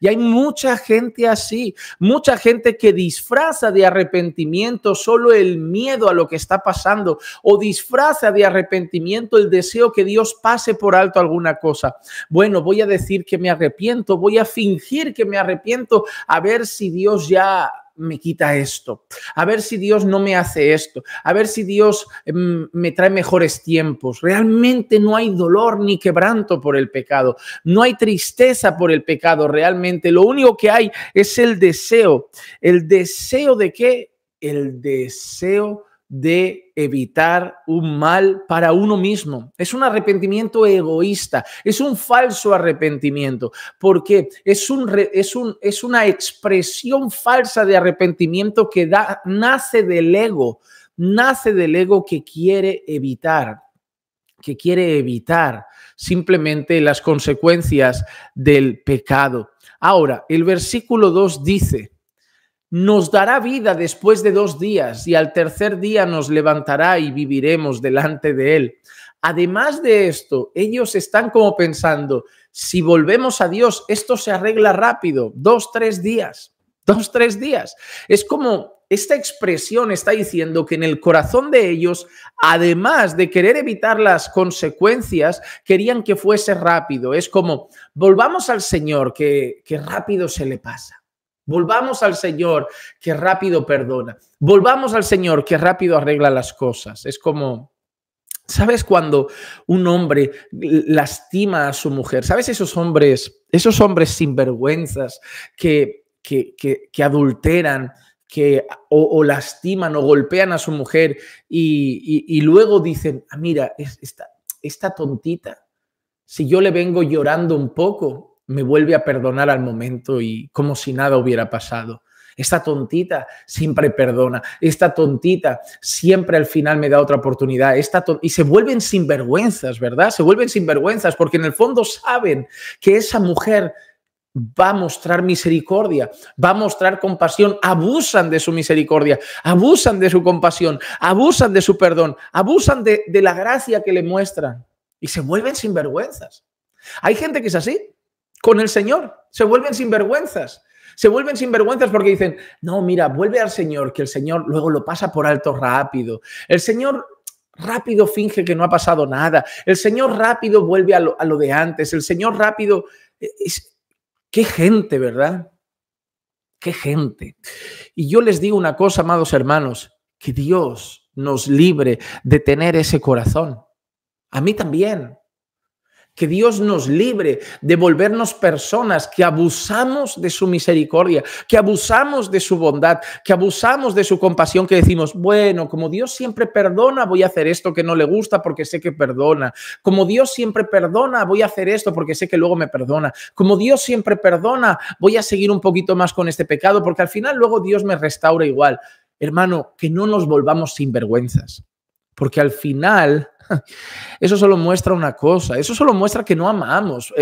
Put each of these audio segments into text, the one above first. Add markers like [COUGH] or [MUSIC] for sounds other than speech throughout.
Y hay mucha gente así, mucha gente que disfraza de arrepentimiento solo el miedo a lo que está pasando o disfraza de arrepentimiento el deseo que Dios pase por alto alguna cosa. Bueno, voy a decir que me arrepiento, voy a fingir que me arrepiento a ver si Dios ya me quita esto, a ver si Dios no me hace esto, a ver si Dios em, me trae mejores tiempos. Realmente no hay dolor ni quebranto por el pecado, no hay tristeza por el pecado realmente. Lo único que hay es el deseo. ¿El deseo de que El deseo de evitar un mal para uno mismo. Es un arrepentimiento egoísta, es un falso arrepentimiento, porque es, un, es, un, es una expresión falsa de arrepentimiento que da, nace del ego, nace del ego que quiere evitar que quiere evitar simplemente las consecuencias del pecado. Ahora, el versículo 2 dice, nos dará vida después de dos días y al tercer día nos levantará y viviremos delante de Él. Además de esto, ellos están como pensando, si volvemos a Dios, esto se arregla rápido, dos, tres días, dos, tres días. Es como esta expresión está diciendo que en el corazón de ellos, además de querer evitar las consecuencias, querían que fuese rápido. Es como, volvamos al Señor, que, rápido se le pasa. Volvamos al Señor que rápido perdona. Volvamos al Señor que rápido arregla las cosas. Es como, ¿Sabes cuando un hombre lastima a su mujer? ¿Sabes esos hombres, esos hombres sinvergüenzas que, que, adulteran, que o, lastiman o golpean a su mujer y, luego dicen, ah, mira, esta, esta tontita, si yo le vengo llorando un poco, me vuelve a perdonar al momento y como si nada hubiera pasado. Esta tontita siempre perdona, esta tontita siempre al final me da otra oportunidad, esta y se vuelven sinvergüenzas, ¿verdad? Se vuelven sinvergüenzas porque en el fondo saben que esa mujer va a mostrar misericordia, va a mostrar compasión, abusan de su misericordia, abusan de su compasión, abusan de su perdón, abusan de, de la gracia que le muestran y se vuelven sinvergüenzas. Hay gente que es así, con el Señor. Se vuelven sinvergüenzas. Se vuelven sinvergüenzas porque dicen, no, mira, vuelve al Señor, que el Señor luego lo pasa por alto rápido. El Señor rápido finge que no ha pasado nada. El Señor rápido vuelve a lo, de antes. El Señor rápido... E, es, qué gente, ¿verdad? Qué gente. Y yo les digo una cosa, amados hermanos, que Dios nos libre de tener ese corazón. A mí también. Que Dios nos libre de volvernos personas que abusamos de su misericordia, que abusamos de su bondad, que abusamos de su compasión, que decimos, bueno, como Dios siempre perdona, voy a hacer esto que no le gusta porque sé que perdona. Como Dios siempre perdona, voy a hacer esto porque sé que luego me perdona. Como Dios siempre perdona, voy a seguir un poquito más con este pecado porque al final luego Dios me restaura igual. Hermano, que no nos volvamos sinvergüenzas porque al final, [LAUGHS] eso solo muestra una cosa, eso solo muestra que no amamos.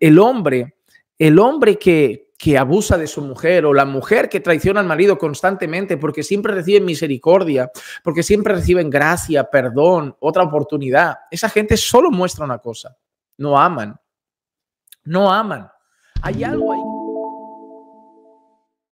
El, hombre, el hombre que, que abusa de su mujer o la mujer que traiciona al marido constantemente porque siempre reciben misericordia, porque siempre reciben gracia, perdón, otra oportunidad, esa gente solo muestra una cosa, no aman, no aman. Hay algo ahí.